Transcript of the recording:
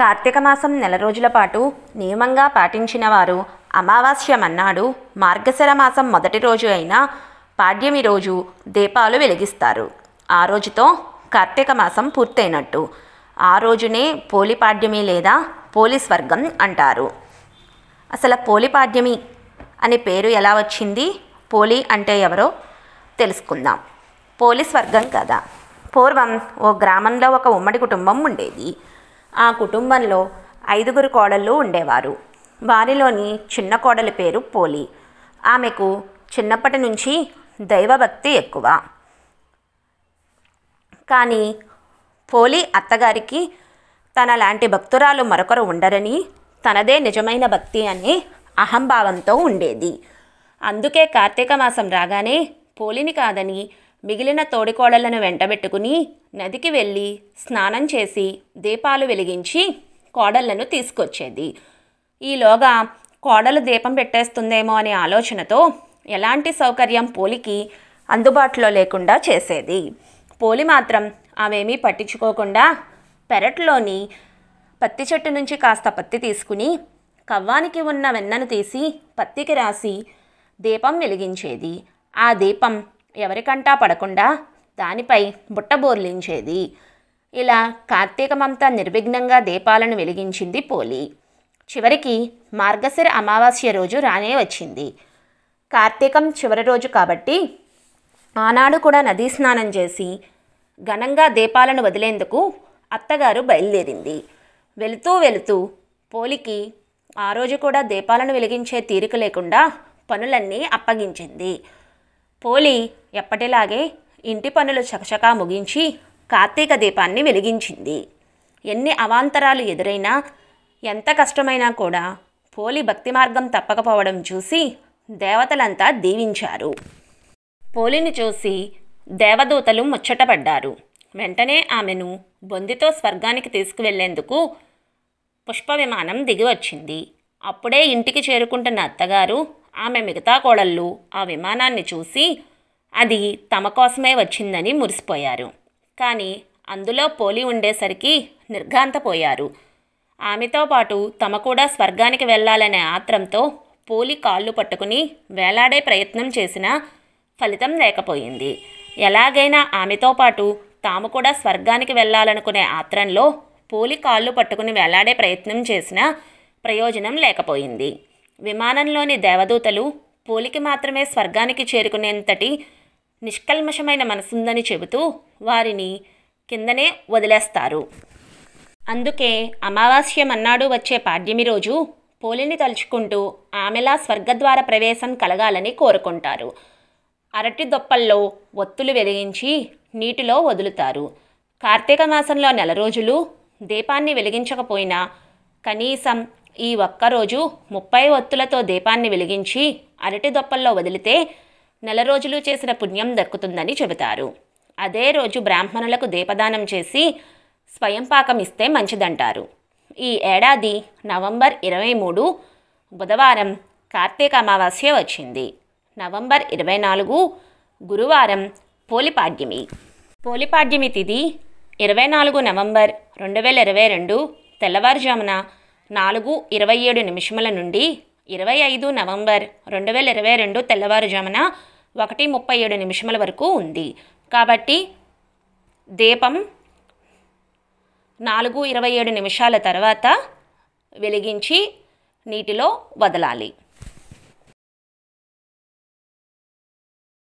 కార్తీక మాసం నెల రోజుల పాటు నియమంగా పాటించిన వారు అమావాస్య మన్నాడు మార్గశర మాసం మొదటి రోజు అయిన పాడ్యమి రోజు దీపాలు వెలిగిస్తారు ఆ రోజుతో కార్తీక మాసం పూర్తయినట్టు ఆ రోజునే పోలిపాడ్యమి లేదా పోలి స్వర్గం అంటారు అసలు పోలిపాడ్యమి అనే పేరు ఎలా వచ్చింది పోలి అంటే ఎవరో తెలుసుకుందాం పోలి స్వర్గం కదా పూర్వం ఓ గ్రామంలో ఒక ఉమ్మడి కుటుంబం ఉండేది ఆ కుటుంబంలో ఐదుగురు కోడళ్ళు ఉండేవారు వారిలోని చిన్న కోడలి పేరు పోలి ఆమెకు చిన్నప్పటి నుంచి దైవభక్తి ఎక్కువ కానీ పోలి అత్తగారికి తనలాంటి భక్తురాలు మరొకరు ఉండరని తనదే నిజమైన భక్తి అనే అహంభావంతో ఉండేది అందుకే కార్తీక మాసం రాగానే పోలిని కాదని మిగిలిన తోడికోడలను వెంటబెట్టుకుని నదికి వెళ్ళి స్నానం చేసి దీపాలు వెలిగించి కోడళ్లను తీసుకొచ్చేది ఈలోగా కోడలు దీపం పెట్టేస్తుందేమో అనే ఆలోచనతో ఎలాంటి సౌకర్యం పోలికి అందుబాటులో లేకుండా చేసేది పోలి మాత్రం ఆమెమీ పట్టించుకోకుండా పెరట్లోని పత్తి చెట్టు నుంచి కాస్త పత్తి తీసుకుని కవ్వానికి ఉన్న వెన్నను తీసి పత్తికి రాసి దీపం వెలిగించేది ఆ దీపం ఎవరికంటా పడకుండా దానిపై బుట్టబోర్లించేది ఇలా కార్తీకమంతా నిర్విఘ్నంగా దీపాలను వెలిగించింది పోలి చివరికి మార్గశిర అమావాస్య రోజు రానే వచ్చింది కార్తీకం చివరి రోజు కాబట్టి ఆనాడు కూడా నదీ స్నానం చేసి ఘనంగా దీపాలను వదిలేందుకు అత్తగారు బయలుదేరింది వెళుతూ వెళుతూ పోలికి ఆ రోజు కూడా దీపాలను వెలిగించే తీరిక లేకుండా పనులన్నీ అప్పగించింది పోలి ఎప్పటిలాగే ఇంటి పనులు చకచకా ముగించి కార్తీక దీపాన్ని వెలిగించింది ఎన్ని అవాంతరాలు ఎదురైనా ఎంత కష్టమైనా కూడా పోలి భక్తి మార్గం తప్పకపోవడం చూసి దేవతలంతా దీవించారు పోలిని చూసి దేవదూతలు ముచ్చటపడ్డారు వెంటనే ఆమెను బొందితో స్వర్గానికి తీసుకువెళ్లేందుకు పుష్ప విమానం దిగివచ్చింది అప్పుడే ఇంటికి చేరుకుంటున్న అత్తగారు ఆమె మిగతా కోడళ్ళు ఆ విమానాన్ని చూసి అది తమ కోసమే వచ్చిందని మురిసిపోయారు కానీ అందులో పోలి ఉండేసరికి నిర్ఘాంతపోయారు ఆమెతో పాటు తమ కూడా స్వర్గానికి వెళ్ళాలనే ఆత్రంతో పోలి కాళ్ళు పట్టుకుని వేలాడే ప్రయత్నం చేసినా ఫలితం లేకపోయింది ఎలాగైనా ఆమెతో పాటు తాము కూడా స్వర్గానికి వెళ్ళాలనుకునే ఆత్రంలో పోలి కాళ్ళు పట్టుకుని వేలాడే ప్రయత్నం చేసినా ప్రయోజనం లేకపోయింది విమానంలోని దేవదూతలు పోలికి మాత్రమే స్వర్గానికి చేరుకునేంతటి నిష్కల్మషమైన మనసుందని చెబుతూ వారిని కిందనే వదిలేస్తారు అందుకే అమావాస్య మన్నాడు వచ్చే పాడ్యమి రోజు పోలిని తలుచుకుంటూ ఆమెలా స్వర్గద్వార ప్రవేశం కలగాలని కోరుకుంటారు అరటి దొప్పల్లో ఒత్తులు వెలిగించి నీటిలో వదులుతారు కార్తీక మాసంలో నెల రోజులు దీపాన్ని వెలిగించకపోయినా కనీసం ఈ ఒక్కరోజు ముప్పై ఒత్తులతో దీపాన్ని వెలిగించి అరటి దొప్పల్లో వదిలితే నెల రోజులు చేసిన పుణ్యం దక్కుతుందని చెబుతారు అదే రోజు బ్రాహ్మణులకు దీపదానం చేసి స్వయం పాకం ఇస్తే మంచిదంటారు ఈ ఏడాది నవంబర్ ఇరవై మూడు బుధవారం కార్తీక అమావాస్య వచ్చింది నవంబర్ ఇరవై నాలుగు గురువారం పోలిపాడ్యమి పోలిపాడ్యమి తిథి ఇరవై నాలుగు నవంబర్ రెండు వేల ఇరవై రెండు తెల్లవారుజామున నాలుగు ఇరవై ఏడు నిమిషముల నుండి ఇరవై ఐదు నవంబర్ రెండు వేల ఇరవై రెండు తెల్లవారుజామున ఒకటి ముప్పై ఏడు నిమిషముల వరకు ఉంది కాబట్టి దీపం నాలుగు ఇరవై ఏడు నిమిషాల తర్వాత వెలిగించి నీటిలో వదలాలి